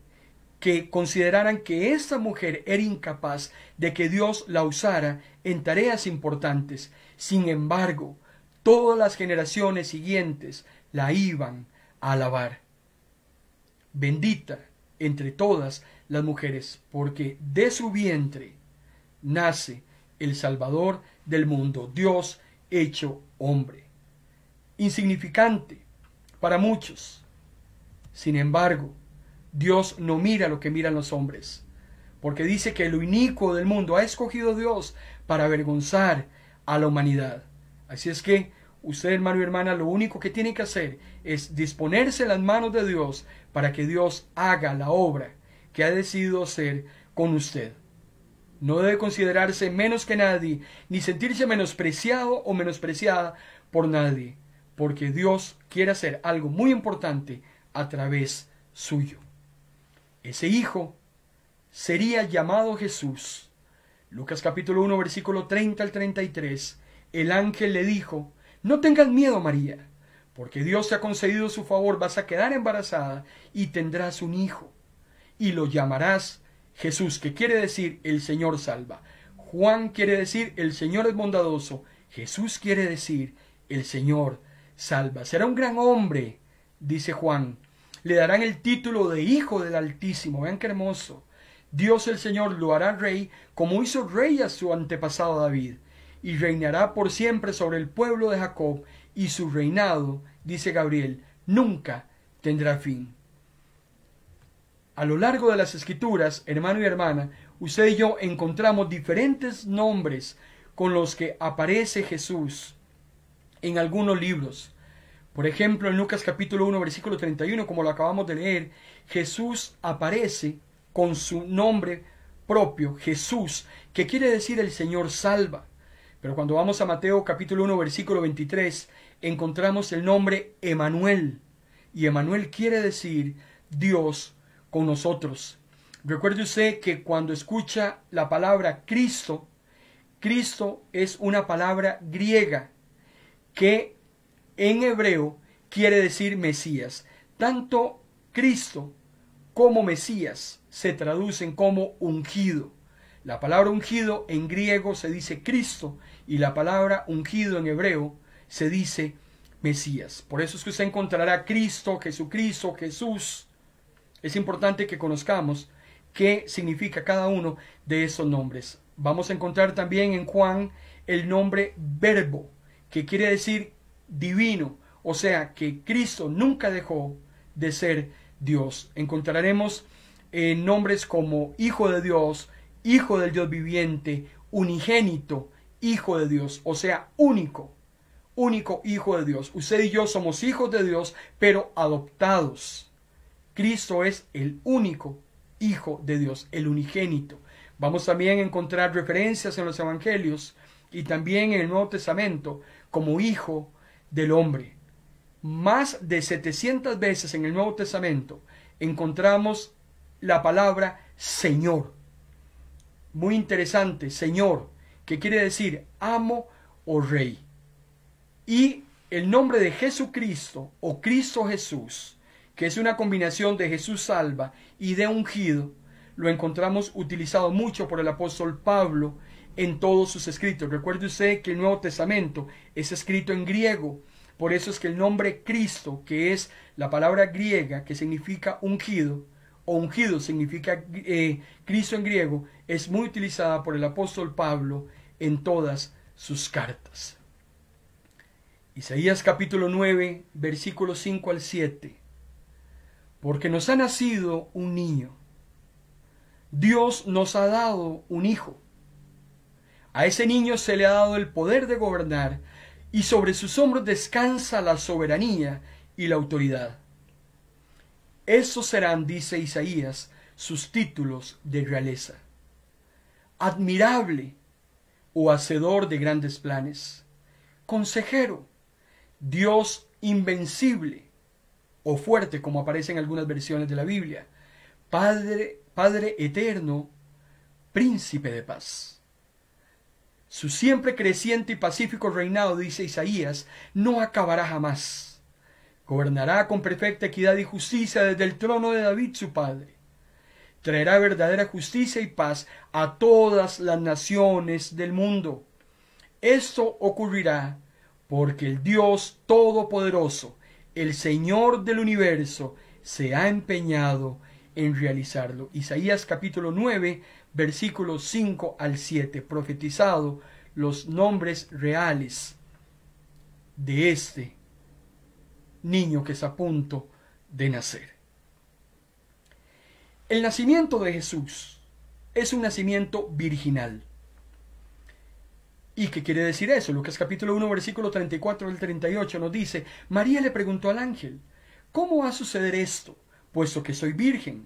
que consideraran que esta mujer era incapaz de que Dios la usara en tareas importantes. Sin embargo, todas las generaciones siguientes la iban a alabar. Bendita entre todas las mujeres, porque de su vientre nace el Salvador del mundo, Dios hecho hombre. Insignificante para muchos. Sin embargo, Dios no mira lo que miran los hombres, porque dice que lo inicuo del mundo ha escogido Dios para avergonzar a la humanidad. Así es que usted, hermano y hermana, lo único que tiene que hacer es disponerse en las manos de Dios para que Dios haga la obra que ha decidido hacer con usted. No debe considerarse menos que nadie, ni sentirse menospreciado o menospreciada por nadie, porque Dios quiere hacer algo muy importante a través suyo. Ese hijo sería llamado Jesús. Lucas capítulo 1, versículo 30 al 33. El ángel le dijo, no tengas miedo, María, porque Dios te ha concedido su favor, vas a quedar embarazada y tendrás un hijo. Y lo llamarás Jesús, que quiere decir el Señor salva. Juan quiere decir el Señor es bondadoso. Jesús quiere decir el Señor salva. Será un gran hombre, dice Juan, le darán el título de Hijo del Altísimo. Vean qué hermoso. Dios el Señor lo hará rey, como hizo rey a su antepasado David, y reinará por siempre sobre el pueblo de Jacob, y su reinado, dice Gabriel, nunca tendrá fin. A lo largo de las escrituras, hermano y hermana, usted y yo encontramos diferentes nombres con los que aparece Jesús en algunos libros. Por ejemplo, en Lucas capítulo 1, versículo 31, como lo acabamos de leer, Jesús aparece con su nombre propio, Jesús, que quiere decir el Señor salva. Pero cuando vamos a Mateo capítulo 1, versículo 23, encontramos el nombre Emanuel. Y Emanuel quiere decir Dios con nosotros. Recuerde usted que cuando escucha la palabra Cristo, Cristo es una palabra griega que en hebreo quiere decir Mesías. Tanto Cristo como Mesías se traducen como ungido. La palabra ungido en griego se dice Cristo y la palabra ungido en hebreo se dice Mesías. Por eso es que usted encontrará Cristo, Jesucristo, Jesús. Es importante que conozcamos qué significa cada uno de esos nombres. Vamos a encontrar también en Juan el nombre verbo, que quiere decir divino, o sea que Cristo nunca dejó de ser Dios. Encontraremos eh, nombres como Hijo de Dios, Hijo del Dios viviente, unigénito, Hijo de Dios, o sea, único, único Hijo de Dios. Usted y yo somos hijos de Dios, pero adoptados. Cristo es el único Hijo de Dios, el unigénito. Vamos también a encontrar referencias en los Evangelios y también en el Nuevo Testamento como Hijo del hombre. Más de 700 veces en el Nuevo Testamento encontramos la palabra Señor. Muy interesante, Señor, que quiere decir amo o rey. Y el nombre de Jesucristo o Cristo Jesús, que es una combinación de Jesús salva y de ungido, lo encontramos utilizado mucho por el apóstol Pablo en todos sus escritos. Recuerde usted que el Nuevo Testamento es escrito en griego, por eso es que el nombre Cristo, que es la palabra griega que significa ungido, o ungido significa eh, Cristo en griego, es muy utilizada por el apóstol Pablo en todas sus cartas. Isaías capítulo 9, versículos 5 al 7. Porque nos ha nacido un niño. Dios nos ha dado un hijo a ese niño se le ha dado el poder de gobernar y sobre sus hombros descansa la soberanía y la autoridad. Esos serán, dice Isaías, sus títulos de realeza. Admirable o hacedor de grandes planes. Consejero, Dios invencible o fuerte, como aparece en algunas versiones de la Biblia. Padre, Padre eterno, príncipe de paz. Su siempre creciente y pacífico reinado, dice Isaías, no acabará jamás. Gobernará con perfecta equidad y justicia desde el trono de David su padre. Traerá verdadera justicia y paz a todas las naciones del mundo. Esto ocurrirá porque el Dios Todopoderoso, el Señor del universo, se ha empeñado en realizarlo. Isaías capítulo 9, versículos 5 al 7, profetizado los nombres reales de este niño que es a punto de nacer. El nacimiento de Jesús es un nacimiento virginal. ¿Y qué quiere decir eso? Lucas capítulo 1, versículo 34 al 38 nos dice, María le preguntó al ángel, ¿cómo va a suceder esto, puesto que soy virgen?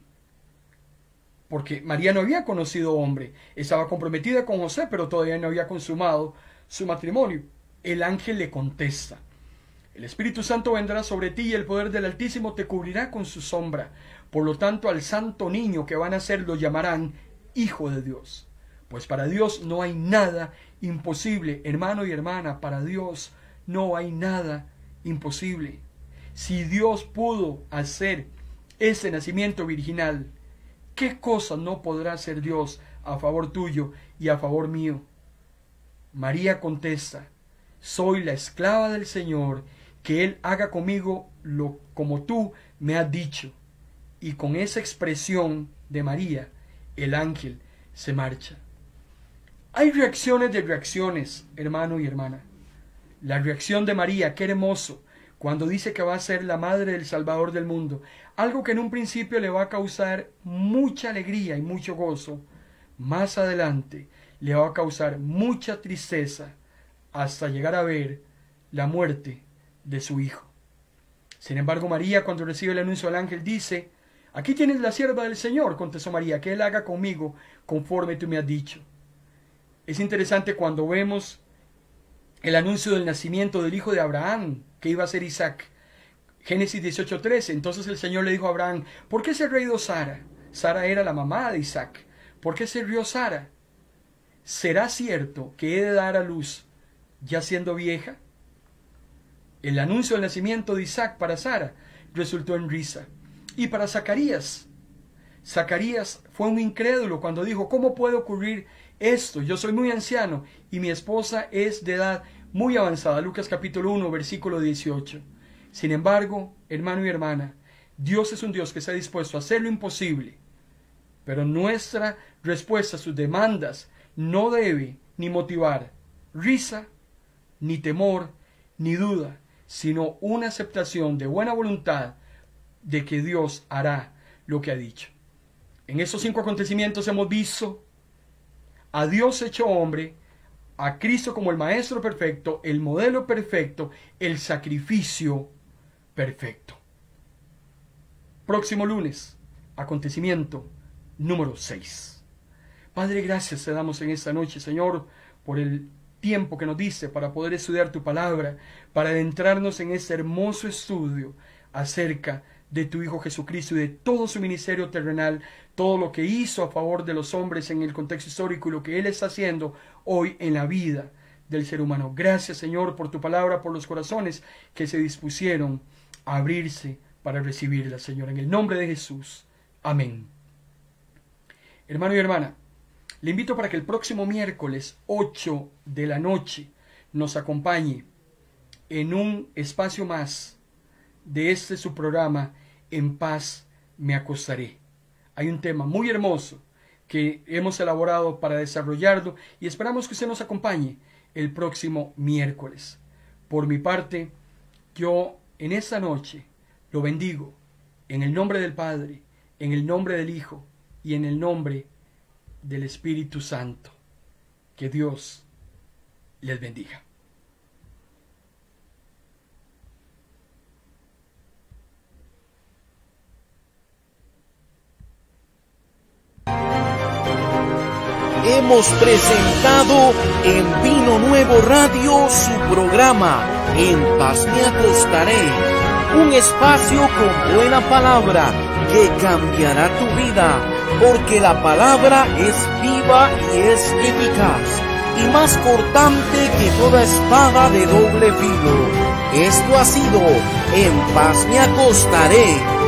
porque María no había conocido hombre, estaba comprometida con José, pero todavía no había consumado su matrimonio. El ángel le contesta, el Espíritu Santo vendrá sobre ti y el poder del Altísimo te cubrirá con su sombra. Por lo tanto, al santo niño que van a ser lo llamarán Hijo de Dios. Pues para Dios no hay nada imposible, hermano y hermana, para Dios no hay nada imposible. Si Dios pudo hacer ese nacimiento virginal, ¿Qué cosa no podrá hacer Dios a favor tuyo y a favor mío? María contesta, soy la esclava del Señor, que Él haga conmigo lo como tú me has dicho. Y con esa expresión de María, el ángel se marcha. Hay reacciones de reacciones, hermano y hermana. La reacción de María, qué hermoso, cuando dice que va a ser la madre del Salvador del mundo, algo que en un principio le va a causar mucha alegría y mucho gozo, más adelante le va a causar mucha tristeza hasta llegar a ver la muerte de su hijo. Sin embargo, María, cuando recibe el anuncio del ángel, dice, Aquí tienes la sierva del Señor, contestó María, que Él haga conmigo conforme tú me has dicho. Es interesante cuando vemos el anuncio del nacimiento del hijo de Abraham, que iba a ser Isaac. Génesis 18:13. Entonces el Señor le dijo a Abraham, ¿por qué se rey reído Sara? Sara era la mamá de Isaac. ¿Por qué se rió Sara? ¿Será cierto que he de dar a luz ya siendo vieja? El anuncio del nacimiento de Isaac para Sara resultó en risa. Y para Zacarías, Zacarías fue un incrédulo cuando dijo, ¿cómo puede ocurrir esto? Yo soy muy anciano y mi esposa es de edad muy avanzada, Lucas capítulo 1, versículo 18. Sin embargo, hermano y hermana, Dios es un Dios que está dispuesto a hacer lo imposible, pero nuestra respuesta a sus demandas no debe ni motivar risa, ni temor, ni duda, sino una aceptación de buena voluntad de que Dios hará lo que ha dicho. En estos cinco acontecimientos hemos visto a Dios hecho hombre a Cristo como el Maestro perfecto, el modelo perfecto, el sacrificio perfecto. Próximo lunes, acontecimiento número 6. Padre, gracias te damos en esta noche, Señor, por el tiempo que nos dice para poder estudiar tu palabra, para adentrarnos en ese hermoso estudio acerca de tu Hijo Jesucristo y de todo su ministerio terrenal, todo lo que hizo a favor de los hombres en el contexto histórico y lo que Él está haciendo hoy en la vida del ser humano. Gracias Señor por tu palabra, por los corazones que se dispusieron a abrirse para recibirla, Señor. En el nombre de Jesús. Amén. Hermano y hermana, le invito para que el próximo miércoles 8 de la noche nos acompañe en un espacio más de este su programa en paz me acostaré. Hay un tema muy hermoso que hemos elaborado para desarrollarlo y esperamos que usted nos acompañe el próximo miércoles. Por mi parte, yo en esa noche lo bendigo en el nombre del Padre, en el nombre del Hijo y en el nombre del Espíritu Santo. Que Dios les bendiga. hemos presentado en Vino Nuevo Radio su programa En Paz me acostaré, un espacio con buena palabra que cambiará tu vida, porque la palabra es viva y es eficaz y más cortante que toda espada de doble filo. Esto ha sido En Paz me acostaré